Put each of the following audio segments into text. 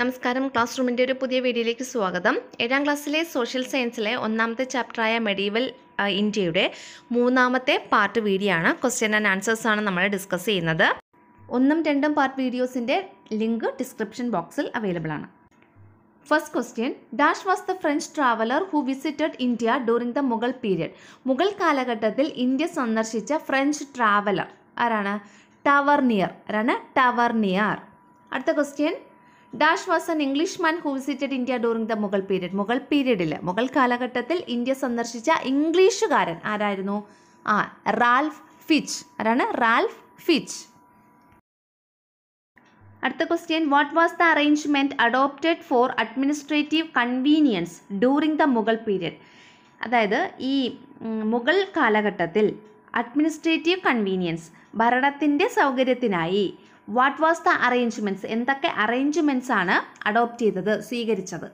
നമസ്കാരം ക്ലാസ് റൂമിൻ്റെ ഒരു പുതിയ വീഡിയോയിലേക്ക് സ്വാഗതം ഏഴാം ക്ലാസ്സിലെ സോഷ്യൽ സയൻസിലെ ഒന്നാമത്തെ ചാപ്റ്ററായ മെഡീവൽ ഇന്ത്യയുടെ മൂന്നാമത്തെ പാർട്ട് വീഡിയോ ആണ് ക്വസ്റ്റ്യൻ ആൻഡ് ആൻസേഴ്സ് ആണ് നമ്മൾ ഡിസ്കസ് ചെയ്യുന്നത് ഒന്നും രണ്ടും പാർട്ട് വീഡിയോസിൻ്റെ ലിങ്ക് ഡിസ്ക്രിപ്ഷൻ ബോക്സിൽ അവൈലബിൾ ആണ് first question dash was the French traveller who visited India during the Mughal period Mughal കാലഘട്ടത്തിൽ ഇന്ത്യ സന്ദർശിച്ച ഫ്രഞ്ച് ട്രാവലർ ആരാണ് ടവർനിയർ ആരാണ് ടവർനിയർ അടുത്ത question dash was an English man who visited India during the Mughal period Mughal പീരീഡിൽ മുഗൾ കാലഘട്ടത്തിൽ India സന്ദർശിച്ച ഇംഗ്ലീഷുകാരൻ ആരായിരുന്നു ആ റാൽഫ് ഫിച്ച് ആരാണ് റാൽഫ് ഫിച്ച് അടുത്ത question what was the arrangement adopted for administrative convenience during the Mughal period അതായത് ഈ മുഗൾ കാലഘട്ടത്തിൽ അഡ്മിനിസ്ട്രേറ്റീവ് കൺവീനിയൻസ് ഭരണത്തിൻ്റെ സൗകര്യത്തിനായി വാട്ട് വാസ് ദ അറേഞ്ച്മെൻറ്റ്സ് എന്തൊക്കെ അറേഞ്ച്മെൻറ്റ്സ് ആണ് അഡോപ്റ്റ് ചെയ്തത് സ്വീകരിച്ചത്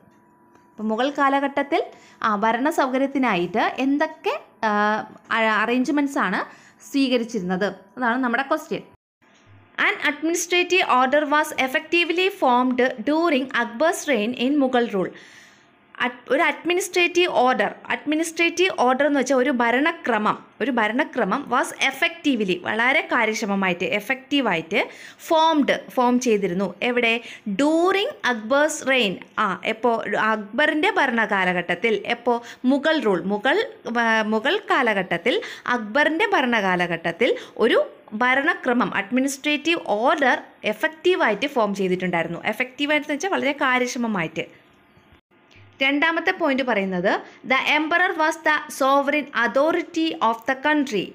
അപ്പോൾ മുഗൾ കാലഘട്ടത്തിൽ ആ ഭരണ സൗകര്യത്തിനായിട്ട് എന്തൊക്കെ അറേഞ്ച്മെൻറ്റ്സ് ആണ് സ്വീകരിച്ചിരുന്നത് അതാണ് നമ്മുടെ question and administrative order was effectively formed during Akbar's reign in Mughal rule ഒരു അഡ്മിനിസ്ട്രേറ്റീവ് ഓർഡർ അഡ്മിനിസ്ട്രേറ്റീവ് ഓർഡർ എന്ന് വെച്ചാൽ ഒരു ഭരണക്രമം ഒരു ഭരണക്രമം വാസ് എഫക്റ്റീവ്ലി വളരെ കാര്യക്ഷമമായിട്ട് എഫക്റ്റീവായിട്ട് ഫോംഡ് ഫോം ചെയ്തിരുന്നു എവിടെ ഡൂറിങ് അക്ബേഴ്സ് റെയിൻ ആ എപ്പോൾ അക്ബറിൻ്റെ ഭരണകാലഘട്ടത്തിൽ എപ്പോൾ മുഗൾ റൂൾ മുഗൾ മുഗൾ കാലഘട്ടത്തിൽ അക്ബറിൻ്റെ ഭരണകാലഘട്ടത്തിൽ ഒരു ഭരണക്രമം അഡ്മിനിസ്ട്രേറ്റീവ് ഓർഡർ എഫക്റ്റീവായിട്ട് ഫോം ചെയ്തിട്ടുണ്ടായിരുന്നു എഫക്റ്റീവായിട്ടെന്ന് എന്ന് വെച്ചാൽ വളരെ കാര്യക്ഷമമായിട്ട് രണ്ടാമത്തെ പോയിന്റ് പറയുന്നത് the emperor was the sovereign authority of the country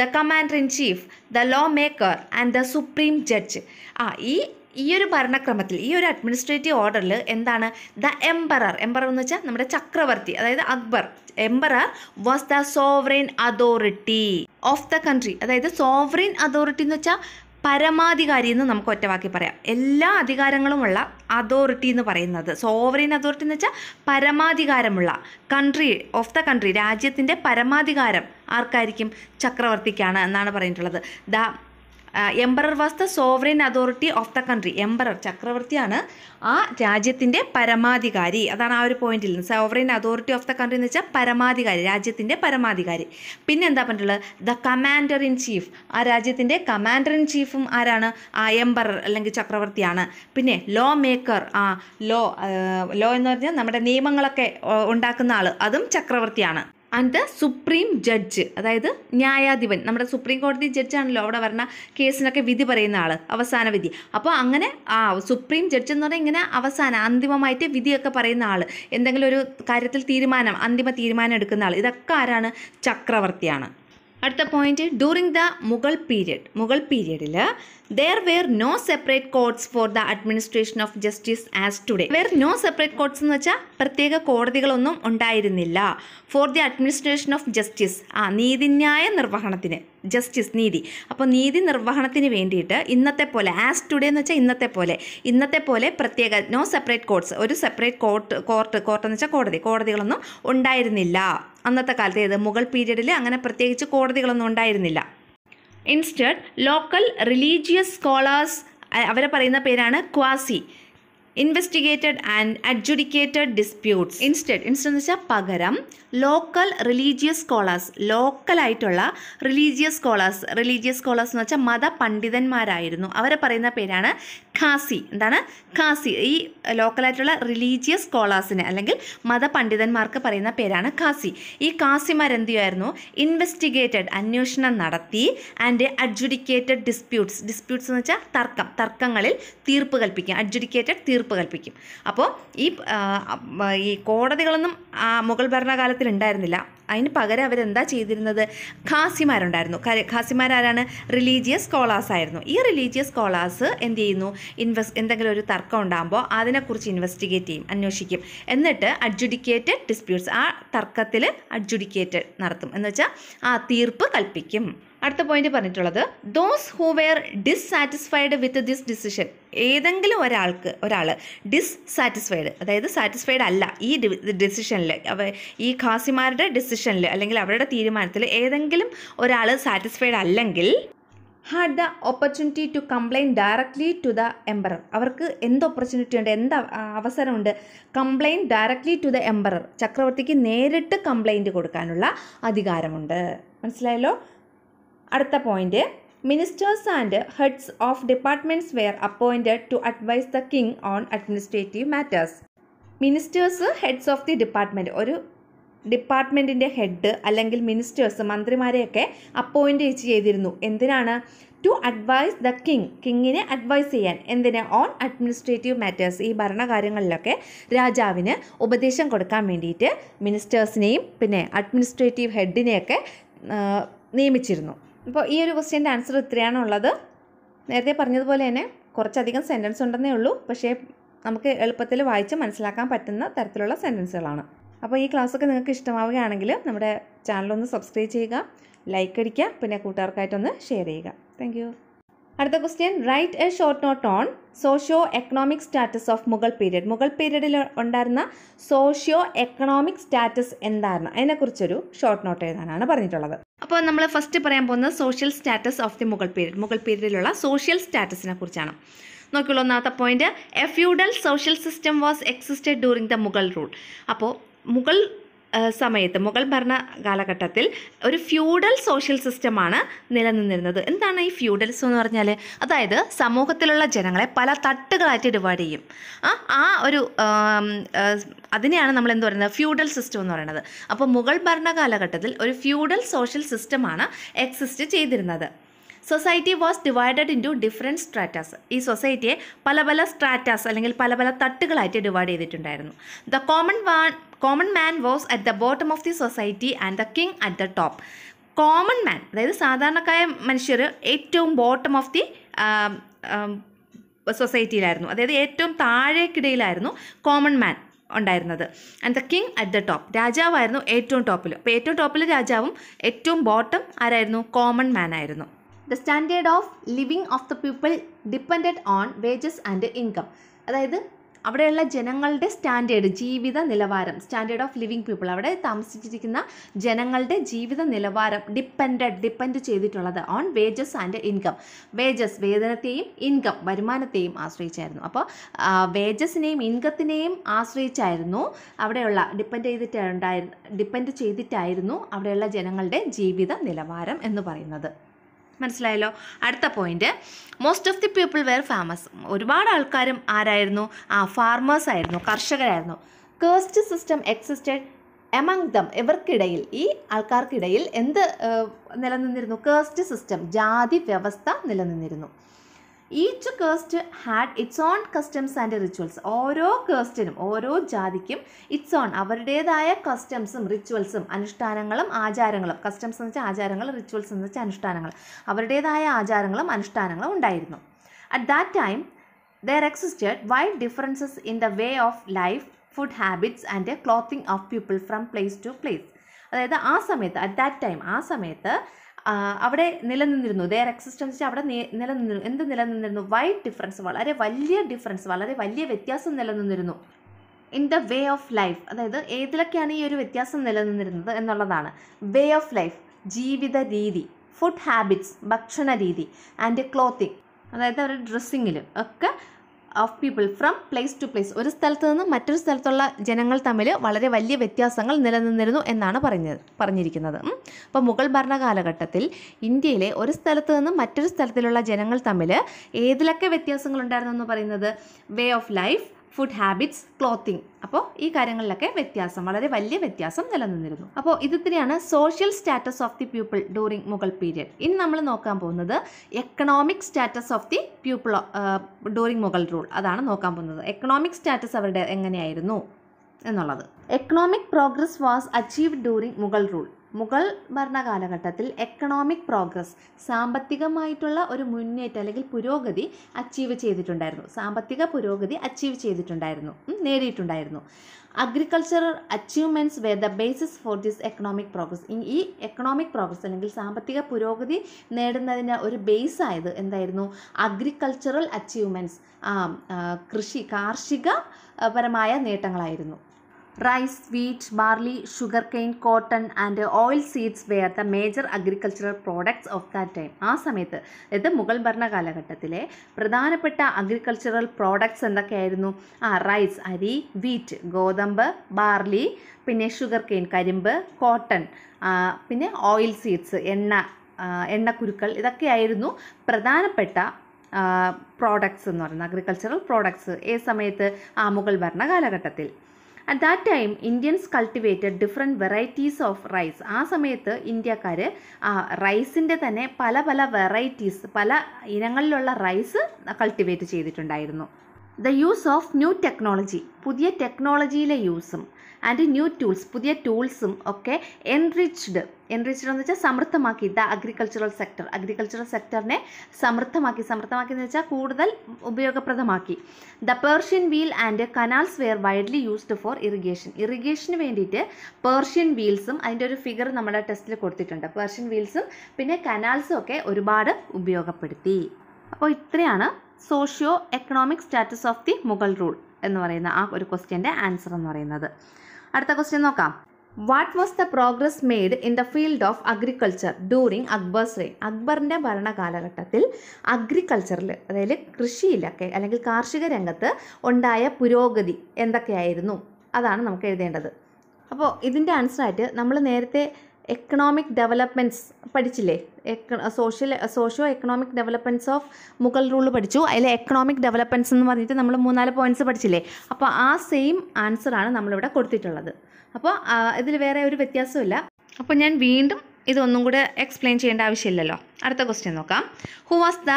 the commander in chief the law maker and the supreme judge ആ ഈ ഈ ഒരു ഭരണക്രമത്തിൽ ഈ ഒരു അഡ്മിനിസ്ട്രേറ്റീവ് ഓർഡറിൽ എന്താണ് ദ എംപറർ എംപറർ എന്ന് വെച്ചാൽ നമ്മുടെ ചക്രവർത്തി അതായത് Akbar emperor was the sovereign authority of the country അതായത് സോവറിൻ അതോറിറ്റി എന്ന് വെച്ചാൽ പരമാധികാരി എന്ന് നമുക്ക് ഒറ്റവാക്കി പറയാം എല്ലാ അധികാരങ്ങളുമുള്ള അതോറിറ്റി എന്ന് പറയുന്നത് സോവറിൻ അതോറിറ്റി എന്ന് വെച്ചാൽ പരമാധികാരമുള്ള കൺട്രി ഓഫ് ദ കൺട്രി രാജ്യത്തിൻ്റെ പരമാധികാരം ആർക്കായിരിക്കും ചക്രവർത്തിക്കാണ് എന്നാണ് പറഞ്ഞിട്ടുള്ളത് the emperor was the sovereign authority of the country emperor ചക്രവർത്തിയാണ് ആ രാജ്യത്തിൻ്റെ പരമാധികാരി അതാണ് ആ ഒരു പോയിന്റിൽ നിന്ന് sovereign authority of the country എന്ന് വെച്ചാൽ പരമാധികാരി രാജ്യത്തിൻ്റെ പരമാധികാരി പിന്നെ എന്താ പറഞ്ഞിട്ടുള്ളത് ദ കമാൻഡർ ഇൻ ചീഫ് ആ രാജ്യത്തിൻ്റെ കമാൻഡർ ഇൻ ചീഫും ആരാണ് ആ എംപറർ അല്ലെങ്കിൽ ചക്രവർത്തിയാണ് പിന്നെ ലോ മേക്കർ ആ ലോ ലോ എന്ന് പറഞ്ഞാൽ നമ്മുടെ നിയമങ്ങളൊക്കെ ഉണ്ടാക്കുന്ന ആൾ അതും ചക്രവർത്തിയാണ് ആൻഡ് ദ സുപ്രീം ജഡ്ജ് അതായത് ന്യായാധിപൻ നമ്മുടെ സുപ്രീം കോടതി ജഡ്ജാണല്ലോ അവിടെ വരുന്ന കേസിനൊക്കെ വിധി പറയുന്ന ആൾ അവസാന വിധി അപ്പോൾ അങ്ങനെ ആ സുപ്രീം ജഡ്ജ് എന്ന് പറഞ്ഞാൽ ഇങ്ങനെ അവസാന അന്തിമമായിട്ട് വിധിയൊക്കെ പറയുന്ന ആൾ എന്തെങ്കിലും ഒരു കാര്യത്തിൽ തീരുമാനം അന്തിമ തീരുമാനം എടുക്കുന്ന ആൾ ഇതൊക്കെ ആരാണ് ചക്രവർത്തിയാണ് അടുത്ത point during the Mughal period Mughal പീരിയഡിൽ there were no separate courts for the administration of justice as today were no separate courts എന്ന് വെച്ചാൽ പ്രത്യേക കോടതികളൊന്നും ഉണ്ടായിരുന്നില്ല for the administration of justice ആ നീതിന്യായ നിർവഹണത്തിന് ജസ്റ്റിസ് നീതി അപ്പോൾ നീതി നിർവഹണത്തിന് വേണ്ടിയിട്ട് ഇന്നത്തെ പോലെ ആസ് ടുഡേ എന്ന് വെച്ചാൽ ഇന്നത്തെ പോലെ ഇന്നത്തെ പോലെ പ്രത്യേക നോ സെപ്പറേറ്റ് കോർട്സ് ഒരു സെപ്പറേറ്റ് കോർട്ട് കോർട്ട് കോർട്ട് എന്ന് വെച്ചാൽ കോടതി കോടതികളൊന്നും ഉണ്ടായിരുന്നില്ല അന്നത്തെ കാലത്ത് ഏത് മുഗൾ പീരീഡിൽ അങ്ങനെ പ്രത്യേകിച്ച് കോടതികളൊന്നും ഉണ്ടായിരുന്നില്ല ഇൻസ്റ്റഡ് ലോക്കൽ റിലീജിയസ് സ്കോളേഴ്സ് അവരെ പറയുന്ന പേരാണ് qazi investigated and adjudicated disputes instead instead എന്ന് വെച്ചാൽ പകരം ലോക്കൽ റിലീജിയസ് സ്കോളേഴ്സ് ലോക്കലായിട്ടുള്ള റിലീജിയസ് സ്കോളേഴ്സ് റിലീജിയസ് സ്കോളേഴ്സ് എന്ന് വെച്ചാൽ മതപണ്ഡിതന്മാരായിരുന്നു അവരെ പറയുന്ന പേരാണ് ഖാസി എന്താണ് ഖാസി ഈ ലോക്കലായിട്ടുള്ള റിലീജിയസ് സ്കോളേഴ്സിന് അല്ലെങ്കിൽ മതപണ്ഡിതന്മാർക്ക് പറയുന്ന പേരാണ് ഖാസി ഈ ഖാസിമാരെന്തുയായിരുന്നു ഇൻവെസ്റ്റിഗേറ്റഡ് അന്വേഷണം നടത്തി ആൻഡ് അഡ്ജുഡിക്കേറ്റഡ് ഡിസ്പ്യൂട്ട്സ് ഡിസ്പ്യൂട്ട്സ് എന്ന് വെച്ചാൽ തർക്കം തർക്കങ്ങളിൽ തീർപ്പ് കൽപ്പിക്കും അഡ്ജുഡിക്കേറ്റഡ് തീർപ്പ് കൽപ്പിക്കും അപ്പോൾ ഈ ഈ കോടതികളൊന്നും മുഗൾ ഭരണകാലത്തിൽ ഉണ്ടായിരുന്നില്ല അതിന് പകരം അവരെന്താ ചെയ്തിരുന്നത് ഖാസിമാരുണ്ടായിരുന്നു ഖാസിമാരാരാണ് റിലീജിയസ് സ്കോളേഴ്സ് ആയിരുന്നു ഈ റിലീജിയസ് സ്കോളേഴ്സ് എന്ത് ചെയ്യുന്നു ഇൻവെസ്റ്റ് എന്തെങ്കിലും ഒരു തർക്കം ഉണ്ടാകുമ്പോൾ അതിനെക്കുറിച്ച് ഇൻവെസ്റ്റിഗേറ്റ് ചെയ്യും അന്വേഷിക്കും എന്നിട്ട് അഡ്ജുഡിക്കേറ്റഡ് ഡിസ്പ്യൂട്ട്സ് ആ തർക്കത്തിൽ അഡ്ജുഡിക്കേറ്റഡ് നടത്തും എന്ന് വെച്ചാൽ ആ തീർപ്പ് കൽപ്പിക്കും അടുത്ത പോയിന്റ് പറഞ്ഞിട്ടുള്ളത് those who were dissatisfied with this decision ഏതെങ്കിലും ഒരാൾക്ക് ഒരാൾ ഡിസ്സാറ്റിസ്ഫൈഡ് അതായത് സാറ്റിസ്ഫൈഡ് അല്ല ഈ ഡിസിഷനിൽ അവ ഈ ഖാസിമാരുടെ ഡിസിഷനിൽ അല്ലെങ്കിൽ അവരുടെ തീരുമാനത്തിൽ ഏതെങ്കിലും ഒരാൾ സാറ്റിസ്ഫൈഡ് അല്ലെങ്കിൽ had the opportunity to complain directly to the emperor അവർക്ക് എന്ത് ഓപ്പർച്യൂണിറ്റി ഉണ്ട് എന്ത് അവസരമുണ്ട് complain directly to the emperor ചക്രവർത്തിക്ക് നേരിട്ട് കംപ്ലയിൻറ്റ് കൊടുക്കാനുള്ള അധികാരമുണ്ട് മനസ്സിലായല്ലോ അടുത്ത point ministers and heads of departments were appointed to advise the king on administrative matters ministers heads of the department ഒരു ഡിപ്പാർട്ട്മെൻറ്റിൻ്റെ ഹെഡ് അല്ലെങ്കിൽ മിനിസ്റ്റേഴ്സ് മന്ത്രിമാരെയൊക്കെ അപ്പോയിൻ്റ് ചെയ്തിരുന്നു എന്തിനാണ് ടു അഡ്വൈസ് ദ കിങ് കിങ്ങിനെ അഡ്വൈസ് ചെയ്യാൻ എന്തിന് ഓൺ അഡ്മിനിസ്ട്രേറ്റീവ് മാറ്റേഴ്സ് ഈ ഭരണകാര്യങ്ങളിലൊക്കെ രാജാവിന് ഉപദേശം കൊടുക്കാൻ വേണ്ടിയിട്ട് മിനിസ്റ്റേഴ്സിനെയും പിന്നെ അഡ്മിനിസ്ട്രേറ്റീവ് ഹെഡിനെയൊക്കെ നിയമിച്ചിരുന്നു അപ്പോൾ ഈ ഒരു ക്വസ്റ്റ്യൻ്റെ ആൻസർ ഉള്ളത് നേരത്തെ പറഞ്ഞതുപോലെ തന്നെ കുറച്ചധികം സെൻറ്റൻസ് ഉണ്ടെന്നേ ഉള്ളൂ പക്ഷേ നമുക്ക് എളുപ്പത്തിൽ വായിച്ച് മനസ്സിലാക്കാൻ പറ്റുന്ന തരത്തിലുള്ള സെൻറ്റൻസുകളാണ് അപ്പോൾ ഈ ക്ലാസ്സൊക്കെ നിങ്ങൾക്ക് ഇഷ്ടമാവുകയാണെങ്കിൽ നമ്മുടെ ചാനലൊന്ന് സബ്സ്ക്രൈബ് ചെയ്യുക ലൈക്ക് അടിക്കുക പിന്നെ കൂട്ടുകാർക്കായിട്ടൊന്ന് ഷെയർ ചെയ്യുക താങ്ക് അടുത്ത question write a short note on socio economic status of Mughal period Mughal പീരീഡിൽ ഉണ്ടായിരുന്ന സോഷ്യോ എക്കണോമിക് സ്റ്റാറ്റസ് എന്തായിരുന്നു അതിനെക്കുറിച്ചൊരു ഷോർട്ട് നോട്ട് എഴുതാനാണ് പറഞ്ഞിട്ടുള്ളത് അപ്പോൾ നമ്മൾ ഫസ്റ്റ് പറയാൻ പോകുന്നത് social status of the Mughal period Mughal പീരീഡിലുള്ള സോഷ്യൽ സ്റ്റാറ്റസിനെ കുറിച്ചാണ് നോക്കിയുള്ള ഒന്നാമത്തെ point a feudal social system was existed during the Mughal rule അപ്പോൾ മുഗൾ സമയത്ത് മുഗൾ ഭരണ കാലഘട്ടത്തിൽ ഒരു ഫ്യൂഡൽ സോഷ്യൽ സിസ്റ്റമാണ് നിലനിന്നിരുന്നത് എന്താണ് ഈ ഫ്യൂഡൽസ് എന്ന് പറഞ്ഞാൽ അതായത് സമൂഹത്തിലുള്ള ജനങ്ങളെ പല തട്ടുകളായിട്ട് ഡിവൈഡ് ചെയ്യും ആ ആ ഒരു അതിനെയാണ് നമ്മൾ എന്ത് പറയുന്നത് ഫ്യൂഡൽ സിസ്റ്റം എന്ന് പറയുന്നത് അപ്പോൾ മുഗൾ ഭരണ കാലഘട്ടത്തിൽ ഒരു ഫ്യൂഡൽ സോഷ്യൽ സിസ്റ്റമാണ് എക്സിസ്റ്റ് ചെയ്തിരുന്നത് society was divided into different stratas ഈ സൊസൈറ്റിയെ പല പല സ്ട്രാറ്റാസ് അല്ലെങ്കിൽ പല പല തട്ടുകളായിട്ട് ഡിവൈഡ് ചെയ്തിട്ടുണ്ടായിരുന്നു the common one common man was at the bottom of the society and the king at the top common man അതായത് സാധാരണക്കായ മനുഷ്യർ ഏറ്റവും ബോട്ടം ഓഫ് ദി സൊസൈറ്റിയിലായിരുന്നു അതായത് ഏറ്റവും താഴേക്കിടയിലായിരുന്നു കോമൺ മാൻ ഉണ്ടായിരുന്നത് and the king at the top രാജാവായിരുന്നു ഏറ്റവും ടോപ്പിൽ അപ്പോൾ ഏറ്റവും ടോപ്പിൽ രാജാവും ഏറ്റവും ബോട്ടം ആരായിരുന്നു കോമൺ മാൻ ആയിരുന്നു the standard of living of the people depend on wages and income അതായത് അവിടെയുള്ള ജനങ്ങളുടെ സ്റ്റാൻഡേർഡ് ജീവിത നിലവാരം സ്റ്റാൻഡേർഡ് ഓഫ് ലിവിങ് പീപ്പിൾ അവിടെ താമസിച്ചിരിക്കുന്ന ജനങ്ങളുടെ ജീവിത നിലവാരം ഡിപ്പെൻഡ് ഡിപ്പെൻഡ് ചെയ്തിട്ടുള്ളത് on wages and income wages വേതനത്തെയും ഇൻകം വരുമാനത്തെയും ആശ്രയിച്ചായിരുന്നു അപ്പോൾ വേജസിനെയും ഇൻകത്തിനെയും ആശ്രയിച്ചായിരുന്നു അവിടെയുള്ള ഡിപ്പെൻഡ് ചെയ്തിട്ടുണ്ടായിരുന്നു ഡിപ്പെൻഡ് ചെയ്തിട്ടായിരുന്നു അവിടെയുള്ള ജനങ്ങളുടെ ജീവിത നിലവാരം എന്ന് പറയുന്നത് മനസ്സിലായല്ലോ അടുത്ത point most of the people were famous ഒരുപാട് ആൾക്കാരും ആരായിരുന്നു ആ ഫാർമേഴ്സ് ആയിരുന്നു കർഷകരായിരുന്നു caste system existed among them ഇവർക്കിടയിൽ ഈ ആൾക്കാർക്കിടയിൽ എന്ത് നിലനിന്നിരുന്നു കേസ്റ്റ് സിസ്റ്റം ജാതി വ്യവസ്ഥ നിലനിന്നിരുന്നു each caste had its own customs and rituals ഓരോ കേസ്റ്റിനും ഓരോ ജാതിക്കും ഇറ്റ്സ് ഓൺ അവരുടേതായ കസ്റ്റംസും റിച്വൽസും അനുഷ്ഠാനങ്ങളും ആചാരങ്ങളും കസ്റ്റംസ് എന്ന് വെച്ചാൽ ആചാരങ്ങൾ റിച്വൽസ് എന്ന് വെച്ചാൽ അനുഷ്ഠാനങ്ങൾ അവരുടേതായ ആചാരങ്ങളും അനുഷ്ഠാനങ്ങളും ഉണ്ടായിരുന്നു at that time there existed wide differences in the way of life food habits and clothing of people from place to place അതായത് ആ സമയത്ത് അറ്റ് ദാറ്റ് ടൈം ആ സമയത്ത് അവിടെ നിലനിന്നിരുന്നു ദയർ എക്സിസ്റ്റൻസ് അവിടെ നിലനിന്നിരുന്നു എന്ത് നിലനിന്നിരുന്നു വൈഡ് ഡിഫറൻസ് വളരെ വലിയ ഡിഫറൻസ് വളരെ വലിയ വ്യത്യാസം നിലനിന്നിരുന്നു in the way of life അതായത് ഏതിലൊക്കെയാണ് ഈ ഒരു വ്യത്യാസം നിലനിന്നിരുന്നത് എന്നുള്ളതാണ് വേ ഓഫ് ലൈഫ് ജീവിത രീതി ഫുഡ് ഹാബിറ്റ്സ് ഭക്ഷണ രീതി ആൻഡ് ക്ലോത്തിങ് അതായത് അവരുടെ ഡ്രസ്സിങ്ങിലും ഒക്കെ of people from place to place ഒരു സ്ഥലത്ത് നിന്ന് മറ്റൊരു സ്ഥലത്തുള്ള ജനങ്ങൾ തമ്മിൽ വളരെ വലിയ വ്യത്യാസങ്ങൾ നിലനിന്നിരുന്നു എന്നാണ് പറഞ്ഞത് പറഞ്ഞിരിക്കുന്നത് അപ്പോൾ മുഗൾ ഭരണകാലഘട്ടത്തിൽ ഇന്ത്യയിലെ ഒരു സ്ഥലത്ത് നിന്ന് മറ്റൊരു സ്ഥലത്തിലുള്ള ജനങ്ങൾ തമ്മിൽ ഏതിലൊക്കെ വ്യത്യാസങ്ങൾ ഉണ്ടായിരുന്നു എന്ന് പറയുന്നത് way of life food habits clothing അപ്പോൾ ഈ കാര്യങ്ങളിലൊക്കെ വ്യത്യാസം വളരെ വലിയ വ്യത്യാസം നിലനിന്നിരുന്നു അപ്പോൾ ഇതിനെയാണ് social status of the people during Mughal period ഇനി നമ്മൾ നോക്കാൻ പോകുന്നത് economic status of the people during Mughal rule അതാണ് നോക്കാൻ പോകുന്നത് എക്കണോമിക് സ്റ്റാറ്റസ് അവരുടെ എങ്ങനെയായിരുന്നു എന്നുള്ളത് economic progress was achieved during Mughal rule Mughal ഭരണകാലഘട്ടത്തിൽ എക്കണോമിക് പ്രോഗ്രസ് സാമ്പത്തികമായിട്ടുള്ള ഒരു മുന്നേറ്റം അല്ലെങ്കിൽ പുരോഗതി അച്ചീവ് ചെയ്തിട്ടുണ്ടായിരുന്നു സാമ്പത്തിക പുരോഗതി അച്ചീവ് ചെയ്തിട്ടുണ്ടായിരുന്നു നേടിയിട്ടുണ്ടായിരുന്നു agricultural achievements were the basis for this economic progress ഈ എക്കണോമിക് പ്രോഗ്രസ് അല്ലെങ്കിൽ സാമ്പത്തിക പുരോഗതി നേടുന്നതിന് ഒരു ബേസ് ആയത് എന്തായിരുന്നു അഗ്രികൾച്ചറൽ അച്ചീവ്മെൻറ്റ്സ് കൃഷി കാർഷിക പരമായ നേട്ടങ്ങളായിരുന്നു rice wheat barley sugarcane cotton and oil seeds were the major agricultural products of that time ആ സമയത്ത് അതായത് മുഗൾ ഭരണ കാലഘട്ടത്തിലെ പ്രധാനപ്പെട്ട അഗ്രികൾച്ചറൽ പ്രോഡക്ട്സ് എന്തൊക്കെയായിരുന്നു ആ റൈസ് അരി വീറ്റ് ഗോതമ്പ് ബാർലി പിന്നെ ഷുഗർ കെയിൻ കരിമ്പ് കോട്ടൺ പിന്നെ ഓയിൽ സീഡ്സ് എണ്ണ എണ്ണക്കുരുക്കൾ ഇതൊക്കെയായിരുന്നു പ്രധാനപ്പെട്ട പ്രോഡക്ട്സ് എന്ന് പറയുന്നത് അഗ്രികൾച്ചറൽ പ്രോഡക്ട്സ് ഏ സമയത്ത് ആ മുഗൾ ഭരണ കാലഘട്ടത്തിൽ at that time Indians cultivated different varieties of rice ആ സമയത്ത് ഇന്ത്യക്കാർ ആ റൈസിൻ്റെ തന്നെ പല പല വെറൈറ്റീസ് പല ഇനങ്ങളിലുള്ള റൈസ് കൾട്ടിവേറ്റ് ചെയ്തിട്ടുണ്ടായിരുന്നു the use of new technology പുതിയ ടെക്നോളജിയിലെ യൂസും ആൻഡ് ന്യൂ ടൂൾസ് പുതിയ ടൂൾസും ഒക്കെ എൻറിച്ച്ഡ് എൻറിച്ച്ഡ് എന്ന് വെച്ചാൽ സമൃദ്ധമാക്കി ദ അഗ്രികൾച്ചറൽ സെക്ടർ അഗ്രികൾച്ചറൽ സെക്ടറിനെ സമൃദ്ധമാക്കി സമൃദ്ധമാക്കി എന്ന് വെച്ചാൽ കൂടുതൽ ഉപയോഗപ്രദമാക്കി the Persian wheel and canals were widely used for irrigation ഇറിഗേഷന് വേണ്ടിയിട്ട് പേർഷ്യൻ വീൽസും അതിൻ്റെ ഒരു ഫിഗർ നമ്മുടെ ടെസ്റ്റിൽ കൊടുത്തിട്ടുണ്ട് പേർഷ്യൻ വീൽസും പിന്നെ കനാൽസും ഒക്കെ ഒരുപാട് ഉപയോഗപ്പെടുത്തി അപ്പോൾ ഇത്രയാണ് socio economic status of the Mughal rule എന്ന് പറയുന്ന ആ ഒരു ക്വസ്റ്റ്യൻ്റെ ആൻസർ എന്ന് പറയുന്നത് അടുത്ത ക്വസ്റ്റ്യൻ നോക്കാം what was the progress made in the field of agriculture during Akbar's reign അക്ബറിൻ്റെ ഭരണകാലഘട്ടത്തിൽ അഗ്രികൾച്ചറിൽ അതായത് കൃഷിയിലൊക്കെ അല്ലെങ്കിൽ കാർഷിക രംഗത്ത് ഉണ്ടായ പുരോഗതി എന്തൊക്കെയായിരുന്നു അതാണ് നമുക്ക് എഴുതേണ്ടത് അപ്പോൾ ഇതിൻ്റെ ആൻസറായിട്ട് നമ്മൾ നേരത്തെ എക്കണോമിക് ഡെവലപ്മെൻറ്റ്സ് പഠിച്ചില്ലേ social socio economic developments of Mughal rule പഠിച്ചു അതിൽ എക്കണോമിക് ഡെവലപ്മെൻറ്റ്സ് എന്ന് പറഞ്ഞിട്ട് നമ്മൾ മൂന്നാല് പോയിൻറ്റ്സ് പഠിച്ചില്ലേ അപ്പോൾ ആ സെയിം ആൻസറാണ് നമ്മളിവിടെ കൊടുത്തിട്ടുള്ളത് അപ്പോൾ ഇതിൽ വേറെ ഒരു വ്യത്യാസമില്ല അപ്പോൾ ഞാൻ വീണ്ടും ഇതൊന്നും കൂടെ എക്സ്പ്ലെയിൻ ചെയ്യേണ്ട ആവശ്യമില്ലല്ലോ അടുത്ത ക്വസ്റ്റ്യൻ നോക്കാം who was the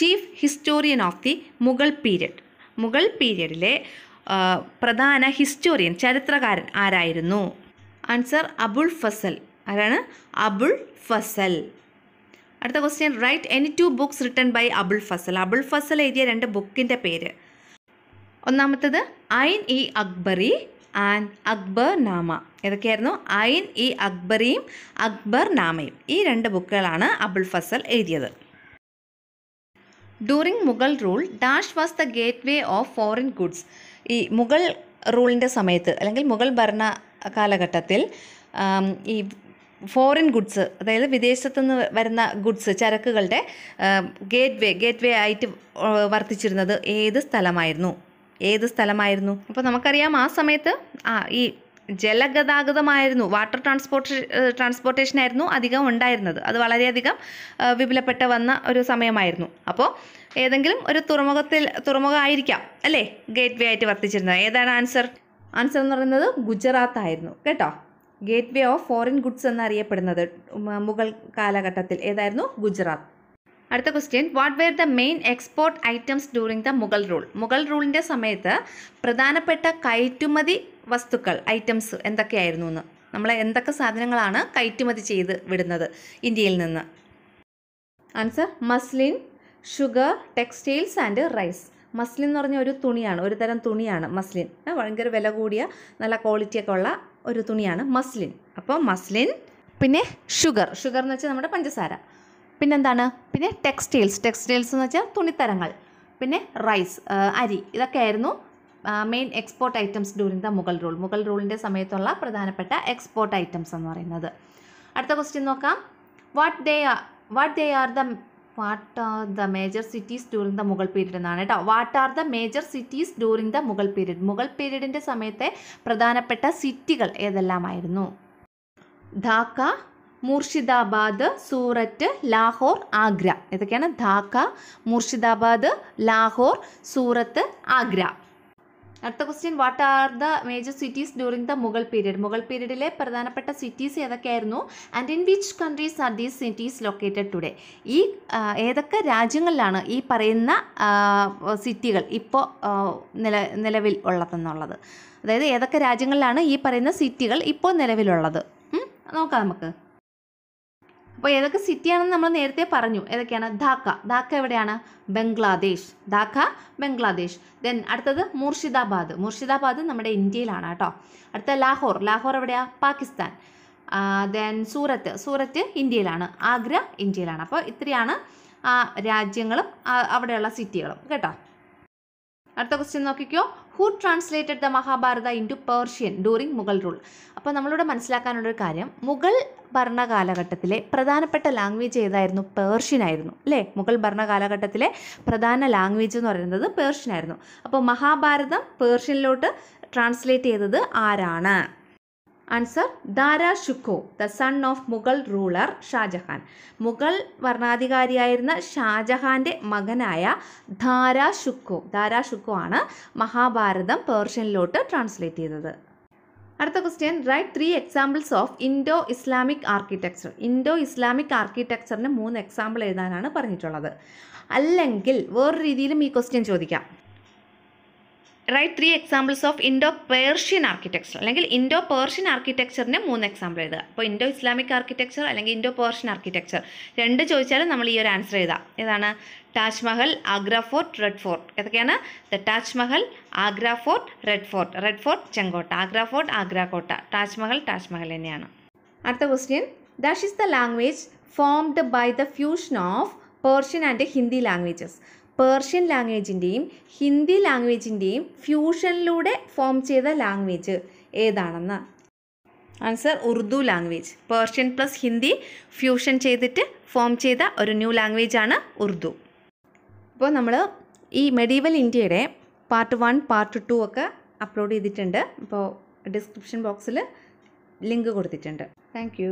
chief historian of the Mughal period Mughal പീരിയഡിലെ പ്രധാന ഹിസ്റ്റോറിയൻ ചരിത്രകാരൻ ആരായിരുന്നു ആൻസർ അബുൾ ഫസൽ ആരാണ് അബുൾ ഫസൽ അടുത്ത question write any two books written by Abul Fazal Abul Fazal എഴുതിയ രണ്ട് ബുക്കിൻ്റെ പേര് ഒന്നാമത്തത് ഐൻ ഇ അക്ബറി ആൻഡ് അക്ബർ നാമ ഏതൊക്കെയായിരുന്നു ഐൻ ഇ അക്ബറിയും അക്ബർ നാമയും ഈ രണ്ട് ബുക്കുകളാണ് അബുൾ ഫസൽ എഴുതിയത് during Mughal rule dash was the gateway of foreign goods ഈ മുഗൾ റൂളിൻ്റെ സമയത്ത് അല്ലെങ്കിൽ മുഗൾ ഭരണ കാലഘട്ടത്തിൽ ഈ ഫോറിൻ ഗുഡ്സ് അതായത് വിദേശത്തു നിന്ന് വരുന്ന ഗുഡ്സ് ചരക്കുകളുടെ ഗേറ്റ് വേ ഗേറ്റ് വേ ആയിട്ട് വർത്തിച്ചിരുന്നത് ഏത് സ്ഥലമായിരുന്നു ഏത് സ്ഥലമായിരുന്നു അപ്പോൾ നമുക്കറിയാം ആ സമയത്ത് ആ ഈ ജലഗതാഗതമായിരുന്നു വാട്ടർ ട്രാൻസ്പോർട്ട് ട്രാൻസ്പോർട്ടേഷൻ ആയിരുന്നു അധികം ഉണ്ടായിരുന്നത് അത് വളരെയധികം വിപുലപ്പെട്ട് വന്ന ഒരു സമയമായിരുന്നു അപ്പോൾ ഏതെങ്കിലും ഒരു തുറമുഖത്തിൽ തുറമുഖമായിരിക്കാം അല്ലേ ഗേറ്റ് വേ ആയിട്ട് വർത്തിച്ചിരുന്നത് ഏതാണ് ആൻസർ ആൻസർ എന്ന് പറയുന്നത് ഗുജറാത്ത് ആയിരുന്നു കേട്ടോ gateway of foreign goods എന്നറിയപ്പെടുന്നത് മുഗൾ കാലഘട്ടത്തിൽ ഏതായിരുന്നു ഗുജറാത്ത് അടുത്ത question what were the main export items during the Mughal rule Mughal റൂളിൻ്റെ സമയത്ത് പ്രധാനപ്പെട്ട കയറ്റുമതി വസ്തുക്കൾ ഐറ്റംസ് എന്തൊക്കെയായിരുന്നു എന്ന് നമ്മൾ എന്തൊക്കെ സാധനങ്ങളാണ് കയറ്റുമതി ചെയ്ത് വിടുന്നത് ഇന്ത്യയിൽ നിന്ന് answer muslin sugar textiles and rice muslin എന്ന് പറഞ്ഞ ഒരു തുണിയാണ് ഒരു തരം തുണിയാണ് മസ്ലിൻ ഭയങ്കര വില കൂടിയ നല്ല ക്വാളിറ്റിയൊക്കെ ഉള്ള ഒരു തുണിയാണ് മസ്ലിൻ അപ്പോൾ മസ്ലിൻ പിന്നെ ഷുഗർ ഷുഗർ എന്ന് വെച്ചാൽ നമ്മുടെ പഞ്ചസാര പിന്നെന്താണ് പിന്നെ ടെക്സ്റ്റൈൽസ് ടെക്സ്റ്റൈൽസ് എന്ന് വെച്ചാൽ തുണിത്തരങ്ങൾ പിന്നെ റൈസ് അരി ഇതൊക്കെ ആയിരുന്നു main export items during the Mughal rule Mughal റൂളിൻ്റെ സമയത്തുള്ള പ്രധാനപ്പെട്ട എക്സ്പോർട്ട് ഐറ്റംസ് എന്ന് പറയുന്നത് അടുത്ത ക്വസ്റ്റ്യൻ നോക്കാം what they what they are the what are the major cities during the Mughal period എന്നാണ് കേട്ടോ what are the major cities during the Mughal period Mughal പീരീഡിൻ്റെ സമയത്തെ പ്രധാനപ്പെട്ട സിറ്റികൾ ഏതെല്ലാമായിരുന്നു ധാക്ക മൂർഷിദാബാദ് സൂററ്റ് ലാഹോർ ആഗ്ര ഇതൊക്കെയാണ് ധാക്ക മൂർഷിദാബാദ് ലാഹോർ സൂറത്ത് ആഗ്ര അടുത്ത question what are the major cities during the Mughal period Mughal പീരീഡിലെ പ്രധാനപ്പെട്ട cities ഏതൊക്കെയായിരുന്നു and in which countries are these cities located today ഈ ഏതൊക്കെ രാജ്യങ്ങളിലാണ് ഈ പറയുന്ന സിറ്റികൾ ഇപ്പോൾ നില നിലവിൽ ഉള്ളതെന്നുള്ളത് അതായത് ഏതൊക്കെ രാജ്യങ്ങളിലാണ് ഈ പറയുന്ന സിറ്റികൾ ഇപ്പോൾ നിലവിലുള്ളത് നോക്കാം നമുക്ക് അപ്പോൾ ഏതൊക്കെ സിറ്റിയാണെന്ന് നമ്മൾ നേരത്തെ പറഞ്ഞു ഏതൊക്കെയാണ് ധാക്ക ധാക്ക എവിടെയാണ് ബംഗ്ലാദേശ് ധാക്ക ബംഗ്ലാദേശ് ദെൻ അടുത്തത് മുർഷിദാബാദ് മുർഷിദാബാദ് നമ്മുടെ ഇന്ത്യയിലാണ് കേട്ടോ അടുത്ത ലാഹോർ ലാഹോർ എവിടെയാണ് പാകിസ്ഥാൻ ദെൻ സൂറത്ത് സൂറത്ത് ഇന്ത്യയിലാണ് ആഗ്ര ഇന്ത്യയിലാണ് അപ്പോൾ ഇത്രയാണ് ആ രാജ്യങ്ങളും അവിടെയുള്ള സിറ്റികളും കേട്ടോ അടുത്ത ക്വസ്റ്റ്യൻ നോക്കിക്കോ who translated the Mahabharata into Persian during Mughal rule അപ്പോൾ നമ്മളിവിടെ മനസ്സിലാക്കാനുള്ളൊരു കാര്യം മുഗൾ ഭരണകാലഘട്ടത്തിലെ പ്രധാനപ്പെട്ട ലാംഗ്വേജ് ഏതായിരുന്നു പേർഷ്യൻ ആയിരുന്നു അല്ലേ മുഗൾ ഭരണകാലഘട്ടത്തിലെ പ്രധാന ലാംഗ്വേജ് എന്ന് പറയുന്നത് പേർഷ്യൻ ആയിരുന്നു അപ്പോൾ മഹാഭാരതം പേർഷ്യനിലോട്ട് ട്രാൻസ്ലേറ്റ് ചെയ്തത് ആരാണ് answer Dara Shukoh the son of Mughal ruler Shah Jahan Mughal വർണ്ണാധികാരിയായിരുന്ന ഷാജഹാൻ്റെ മകനായ ധാരാ ഷുഖോ ധാരാ ഷുഖോ ആണ് മഹാഭാരതം പേർഷ്യനിലോട്ട് ട്രാൻസ്ലേറ്റ് ചെയ്തത് അടുത്ത question write three examples of Indo Islamic architecture Indo Islamic ആർക്കിടെക്ചറിന് മൂന്ന് എക്സാമ്പിൾ എഴുതാനാണ് പറഞ്ഞിട്ടുള്ളത് അല്ലെങ്കിൽ വേറൊരു രീതിയിലും ഈ ക്വസ്റ്റ്യൻ ചോദിക്കാം write three examples of Indo Persian architecture അല്ലെങ്കിൽ ഇൻഡോ പേർഷ്യൻ ആർക്കിടെക്ചറിൻ്റെ മൂന്ന് എക്സാമ്പിൾ എഴുതുക അപ്പോൾ ഇൻഡോ ഇസ്ലാമിക് ആർക്കിടെക്ചർ അല്ലെങ്കിൽ ഇൻഡോ പേർഷ്യൻ ആർക്കിടെക്ചർ രണ്ട് ചോദിച്ചാലും നമ്മൾ ഈ ഒരു ആൻസർ എഴുതാം ഏതാണ് Taj Mahal Agra Fort Red Fort ഏതൊക്കെയാണ് the Taj Mahal Agra Fort Red Fort Red Fort ചെങ്കോട്ട ആഗ്ര ഫോർട്ട് ആഗ്ര കോട്ട താജ്മഹൽ താജ്മഹൽ തന്നെയാണ് അടുത്ത question dash is the language formed by the fusion of Persian and Hindi languages Persian ലാംഗ്വേജിൻ്റെയും ഹിന്ദി ലാംഗ്വേജിൻ്റെയും ഫ്യൂഷനിലൂടെ ഫോം ചെയ്ത ലാംഗ്വേജ് ഏതാണെന്ന് answer Urdu language Persian plus Hindi fusion ചെയ്തിട്ട് ഫോം ചെയ്ത ഒരു ന്യൂ ലാംഗ്വേജാണ് ഉറുദു ഇപ്പോൾ നമ്മൾ ഈ മെഡീവൽ ഇന്ത്യയുടെ പാർട്ട് വൺ പാർട്ട് ടു ഒക്കെ അപ്ലോഡ് ചെയ്തിട്ടുണ്ട് അപ്പോൾ ഡിസ്ക്രിപ്ഷൻ ബോക്സിൽ ലിങ്ക് കൊടുത്തിട്ടുണ്ട് താങ്ക്